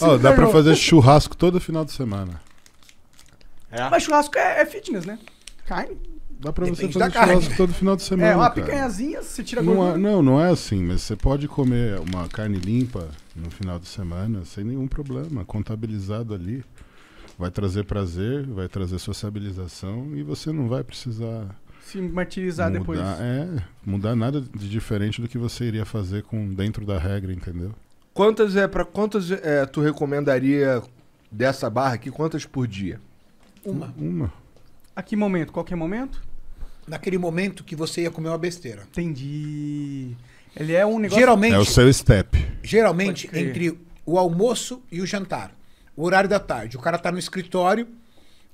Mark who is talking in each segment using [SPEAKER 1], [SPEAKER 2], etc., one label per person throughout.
[SPEAKER 1] Oh, dá pra fazer churrasco todo final de semana. É. Mas churrasco é, é fitness, né? Carne. Dá pra Depende você fazer churrasco todo final de é, semana. É, uma picanhazinha, você tira não gordura. É, não, não é assim, mas você pode comer uma carne limpa no final de semana sem nenhum problema, contabilizado ali. Vai trazer prazer, vai trazer sociabilização e você não vai precisar. Se martirizar mudar, depois. É, mudar nada de diferente do que você iria fazer com dentro da regra, entendeu? Quantas é para quantas é, tu recomendaria dessa barra aqui? Quantas por dia? Uma. Uma. A que momento? Qualquer é momento? Naquele momento que você ia comer uma besteira. Entendi. Ele é um negócio. Geralmente. É o seu step. Geralmente entre o almoço e o jantar, o horário da tarde. O cara tá no escritório,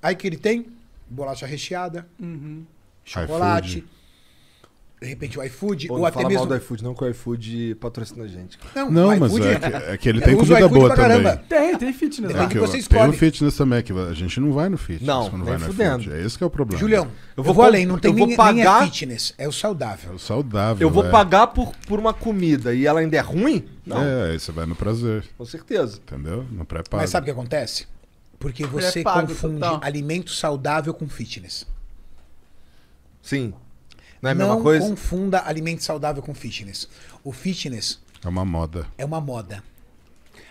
[SPEAKER 1] aí que ele tem bolacha recheada, uhum. chocolate de repente o iFood, Pô, ou não até fala mesmo. mal do iFood, não que o iFood patrocina a gente. Não, não mas é, é que, é que é ele tem comida boa também. Tem, tem fitness. Né? É, que você escolhe. Tem o fitness também, que a gente não vai no fitness. Não, não vai no fudendo. iFood. É esse que é o problema. Julião, eu vou, eu vou além, não tem nem, pagar... nem é fitness, é o saudável. É o saudável. Eu vou é. pagar por, por uma comida e ela ainda é ruim? Não. É, aí você vai no prazer. Com certeza. Entendeu? No pré-pago. Mas sabe o que acontece? Porque você confunde alimento saudável com fitness. Sim. Não é a mesma não coisa? Não confunda alimento saudável com fitness. O fitness... É uma moda. É uma moda.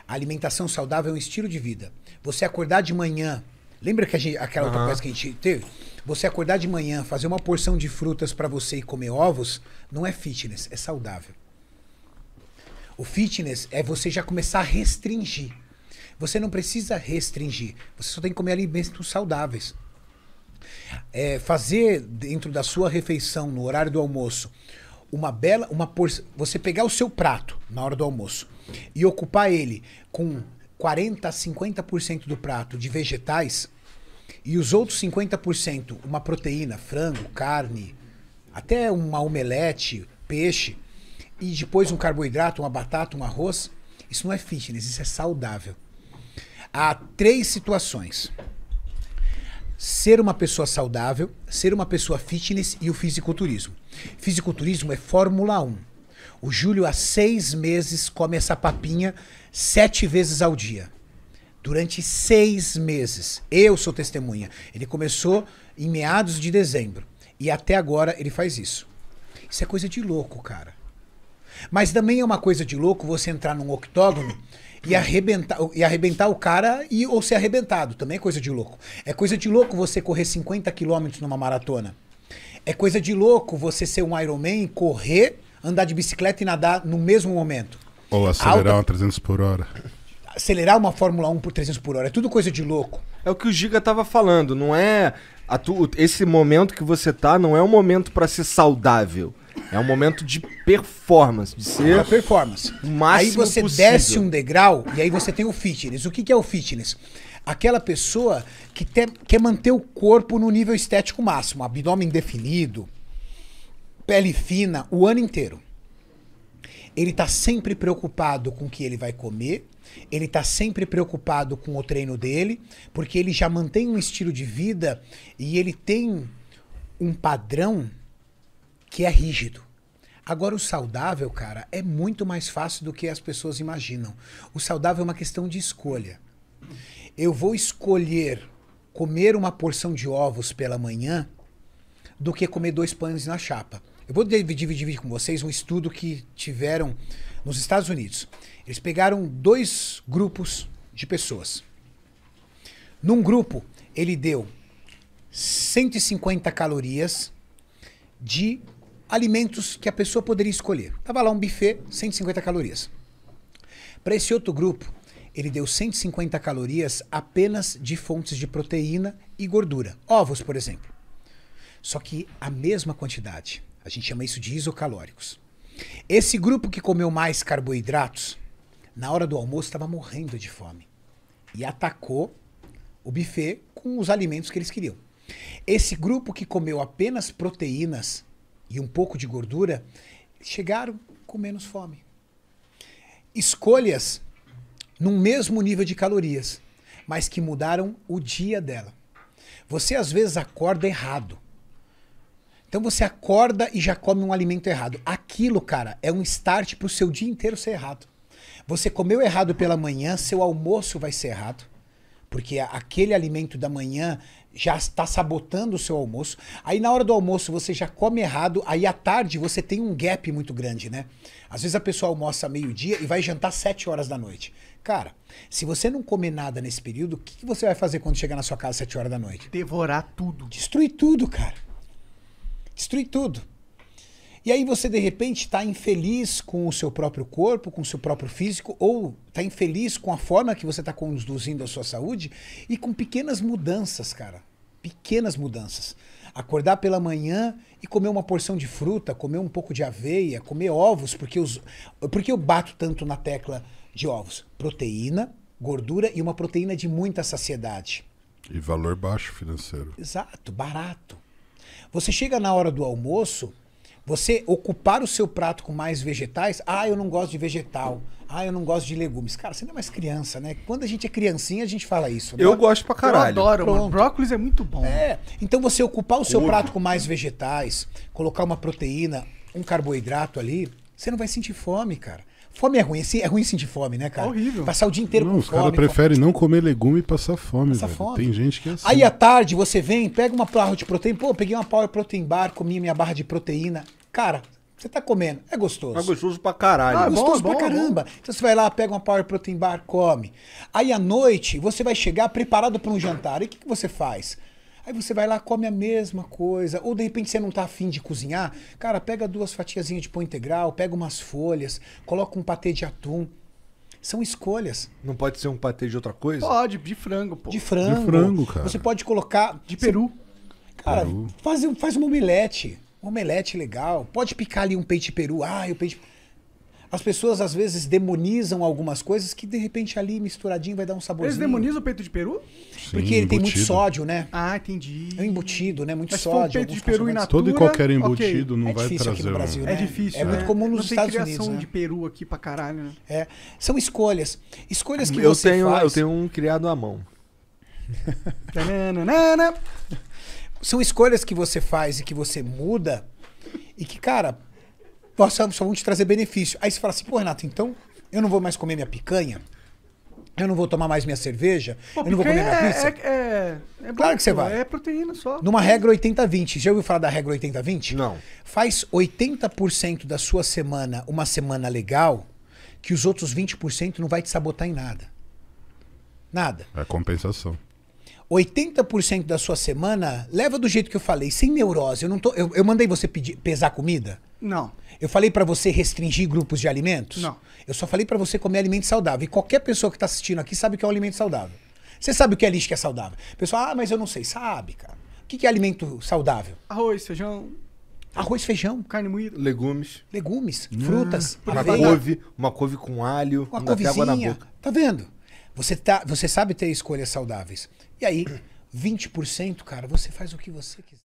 [SPEAKER 1] A alimentação saudável é um estilo de vida. Você acordar de manhã... Lembra que gente, aquela uhum. outra coisa que a gente teve? Você acordar de manhã, fazer uma porção de frutas para você e comer ovos, não é fitness, é saudável. O fitness é você já começar a restringir. Você não precisa restringir. Você só tem que comer alimentos saudáveis é, fazer dentro da sua refeição, no horário do almoço, uma bela. uma porção. Você pegar o seu prato na hora do almoço e ocupar ele com 40 a 50% do prato de vegetais e os outros 50% uma proteína, frango, carne, até uma omelete, peixe, e depois um carboidrato, uma batata, um arroz, isso não é fitness, isso é saudável. Há três situações ser uma pessoa saudável, ser uma pessoa fitness e o fisiculturismo. Fisiculturismo é Fórmula 1. O Júlio, há seis meses, come essa papinha sete vezes ao dia. Durante seis meses. Eu sou testemunha. Ele começou em meados de dezembro. E até agora ele faz isso. Isso é coisa de louco, cara. Mas também é uma coisa de louco você entrar num octógono e arrebentar, e arrebentar o cara e, ou ser arrebentado. Também é coisa de louco. É coisa de louco você correr 50 quilômetros numa maratona. É coisa de louco você ser um Ironman, correr, andar de bicicleta e nadar no mesmo momento. Ou acelerar Alta... uma 300 por hora. Acelerar uma Fórmula 1 por 300 por hora. É tudo coisa de louco. É o que o Giga tava falando. Não é... Tu... Esse momento que você tá não é um momento para ser saudável. É um momento de performance, de ser. Uma é performance. Máximo aí você possível. desce um degrau e aí você tem o fitness. O que, que é o fitness? Aquela pessoa que te, quer manter o corpo no nível estético máximo, abdômen definido, pele fina, o ano inteiro. Ele está sempre preocupado com o que ele vai comer, ele está sempre preocupado com o treino dele, porque ele já mantém um estilo de vida e ele tem um padrão que é rígido. Agora, o saudável, cara, é muito mais fácil do que as pessoas imaginam. O saudável é uma questão de escolha. Eu vou escolher comer uma porção de ovos pela manhã do que comer dois pães na chapa. Eu vou dividir, com vocês um estudo que tiveram nos Estados Unidos. Eles pegaram dois grupos de pessoas. Num grupo, ele deu 150 calorias de alimentos que a pessoa poderia escolher. Tava lá um buffet, 150 calorias. Para esse outro grupo, ele deu 150 calorias apenas de fontes de proteína e gordura, ovos, por exemplo. Só que a mesma quantidade. A gente chama isso de isocalóricos. Esse grupo que comeu mais carboidratos, na hora do almoço estava morrendo de fome e atacou o buffet com os alimentos que eles queriam. Esse grupo que comeu apenas proteínas e um pouco de gordura, chegaram com menos fome. Escolhas no mesmo nível de calorias, mas que mudaram o dia dela. Você às vezes acorda errado. Então você acorda e já come um alimento errado. Aquilo, cara, é um start para o seu dia inteiro ser errado. Você comeu errado pela manhã, seu almoço vai ser errado porque aquele alimento da manhã já está sabotando o seu almoço. Aí na hora do almoço você já come errado, aí à tarde você tem um gap muito grande, né? Às vezes a pessoa almoça meio-dia e vai jantar sete horas da noite. Cara, se você não comer nada nesse período, o que, que você vai fazer quando chegar na sua casa sete horas da noite? Devorar tudo. Destruir tudo, cara. Destruir tudo. E aí você de repente está infeliz com o seu próprio corpo, com o seu próprio físico, ou está infeliz com a forma que você está conduzindo a sua saúde e com pequenas mudanças, cara. Pequenas mudanças. Acordar pela manhã e comer uma porção de fruta, comer um pouco de aveia, comer ovos, porque os, porque eu bato tanto na tecla de ovos, proteína, gordura e uma proteína de muita saciedade. E valor baixo financeiro. Exato, barato. Você chega na hora do almoço, você ocupar o seu prato com mais vegetais, ah, eu não gosto de vegetal, ah, eu não gosto de legumes. Cara, você não é mais criança, né? Quando a gente é criancinha, a gente fala isso. Né? Eu gosto pra caralho. Eu adoro, mano. Brócolis é muito bom. É. Então você ocupar o seu Ouro. prato com mais vegetais, colocar uma proteína, um carboidrato ali, você não vai sentir fome, cara. Fome é ruim, é ruim sentir fome, né, cara? É horrível. Passar o dia inteiro não, com os fome. Os caras preferem não comer legume e passar fome, passar velho. Fome. Tem gente que é assim. Aí à tarde você vem, pega uma barra de proteína. Pô, peguei uma power protein bar, comi minha barra de proteína. Cara, você tá comendo, é gostoso. É gostoso pra caralho. É ah, é gostoso bom, é pra bom, é caramba. Bom. Então você vai lá, pega uma power protein bar, come. Aí à noite você vai chegar preparado para um jantar. E o que, que você faz? Aí você vai lá, come a mesma coisa. Ou de repente você não está afim de cozinhar. Cara, pega duas fatiazinhas de pão integral, pega umas folhas, coloca um patê de atum. São escolhas. Não pode ser um patê de outra coisa? Pode, de frango, pô. De frango. De frango, cara. Você pode colocar. De peru. Cara, peru. Faz, faz um omelete. Um omelete legal. Pode picar ali um peito de peru. Ah, o peito de as pessoas às vezes demonizam algumas coisas que de repente ali misturadinho vai dar um saborzinho. Eles demonizam o peito de peru? Sim, Porque ele embutido. tem muito sódio, né? Ah, entendi. É embutido, né? Muito Mas sódio. peito de peru natura, Todo e qualquer embutido okay. não é vai trazer. Aqui no Brasil, né? É difícil. É, é muito né? comum nos Estados Unidos. tem criação Unidos, né? de peru aqui pra caralho, né? É. São escolhas. Escolhas que eu você tenho, faz... Eu tenho um criado à mão. São escolhas que você faz e que você muda e que, cara, só, só vão te trazer benefício. Aí você fala assim, pô, Renato, então eu não vou mais comer minha picanha? Eu não vou tomar mais minha cerveja? Pô, eu não vou comer minha é, pizza? É, é, é, é claro que você vai. É proteína só. Numa regra 80-20. Já ouviu falar da regra 80-20? Não. Faz 80% da sua semana uma semana legal, que os outros 20% não vai te sabotar em nada. Nada. É compensação. 80% da sua semana leva do jeito que eu falei, sem neurose. Eu, não tô, eu, eu mandei você pedir, pesar comida? Não. Eu falei para você restringir grupos de alimentos? Não. Eu só falei para você comer alimento saudável. E qualquer pessoa que tá assistindo aqui sabe o que é um alimento saudável. Você sabe o que é lixo que é saudável? Pessoal, ah, mas eu não sei. Sabe, cara. O que é alimento saudável? Arroz, feijão, Arroz, feijão. Carne moída. Legumes. Legumes, hum, frutas, uma aveia. couve, uma couve com alho, uma couvezinha. na boca. Tá vendo? Você, tá, você sabe ter escolhas saudáveis. E aí, 20%, cara, você faz o que você quiser.